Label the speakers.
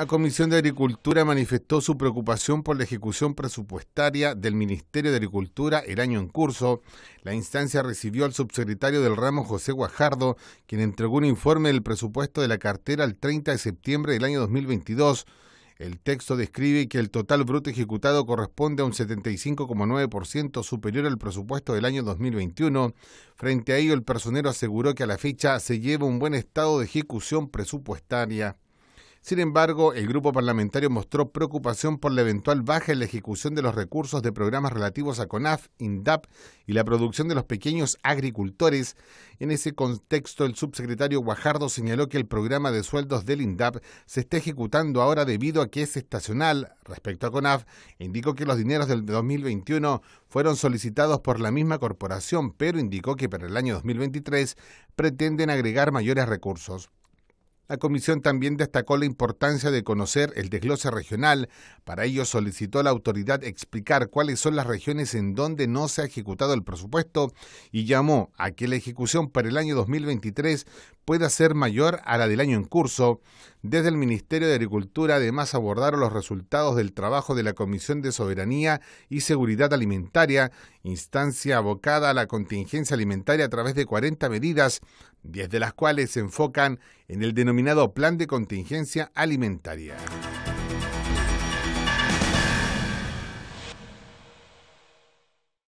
Speaker 1: La Comisión de Agricultura manifestó su preocupación por la ejecución presupuestaria del Ministerio de Agricultura el año en curso. La instancia recibió al subsecretario del ramo José Guajardo, quien entregó un informe del presupuesto de la cartera el 30 de septiembre del año 2022. El texto describe que el total bruto ejecutado corresponde a un 75,9% superior al presupuesto del año 2021. Frente a ello, el personero aseguró que a la fecha se lleva un buen estado de ejecución presupuestaria. Sin embargo, el grupo parlamentario mostró preocupación por la eventual baja en la ejecución de los recursos de programas relativos a CONAF, INDAP y la producción de los pequeños agricultores. En ese contexto, el subsecretario Guajardo señaló que el programa de sueldos del INDAP se está ejecutando ahora debido a que es estacional. Respecto a CONAF, indicó que los dineros del 2021 fueron solicitados por la misma corporación, pero indicó que para el año 2023 pretenden agregar mayores recursos. La comisión también destacó la importancia de conocer el desglose regional. Para ello solicitó a la autoridad explicar cuáles son las regiones en donde no se ha ejecutado el presupuesto y llamó a que la ejecución para el año 2023 pueda ser mayor a la del año en curso. Desde el Ministerio de Agricultura además abordaron los resultados del trabajo de la Comisión de Soberanía y Seguridad Alimentaria, instancia abocada a la contingencia alimentaria a través de 40 medidas, 10 de las cuales se enfocan en el denominado Plan de Contingencia Alimentaria.